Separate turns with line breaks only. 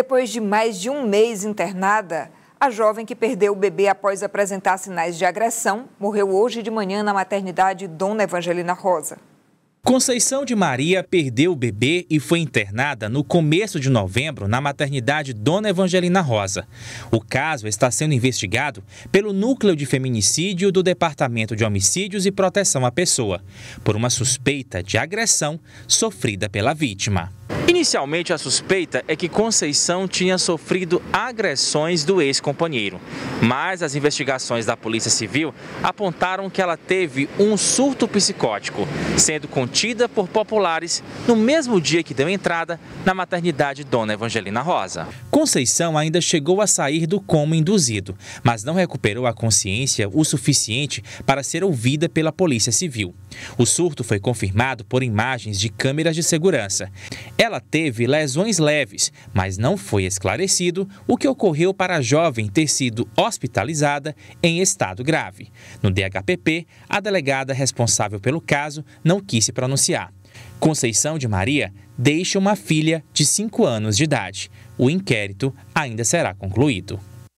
Depois de mais de um mês internada, a jovem que perdeu o bebê após apresentar sinais de agressão morreu hoje de manhã na maternidade Dona Evangelina Rosa.
Conceição de Maria perdeu o bebê e foi internada no começo de novembro na maternidade Dona Evangelina Rosa. O caso está sendo investigado pelo Núcleo de Feminicídio do Departamento de Homicídios e Proteção à Pessoa, por uma suspeita de agressão sofrida pela vítima. Inicialmente, a suspeita é que Conceição tinha sofrido agressões do ex-companheiro, mas as investigações da Polícia Civil apontaram que ela teve um surto psicótico, sendo contida por populares no mesmo dia que deu entrada na maternidade Dona Evangelina Rosa. Conceição ainda chegou a sair do coma induzido, mas não recuperou a consciência o suficiente para ser ouvida pela Polícia Civil. O surto foi confirmado por imagens de câmeras de segurança. Ela teve lesões leves, mas não foi esclarecido o que ocorreu para a jovem ter sido hospitalizada em estado grave. No DHPP, a delegada responsável pelo caso não quis se pronunciar. Conceição de Maria deixa uma filha de 5 anos de idade. O inquérito ainda será concluído.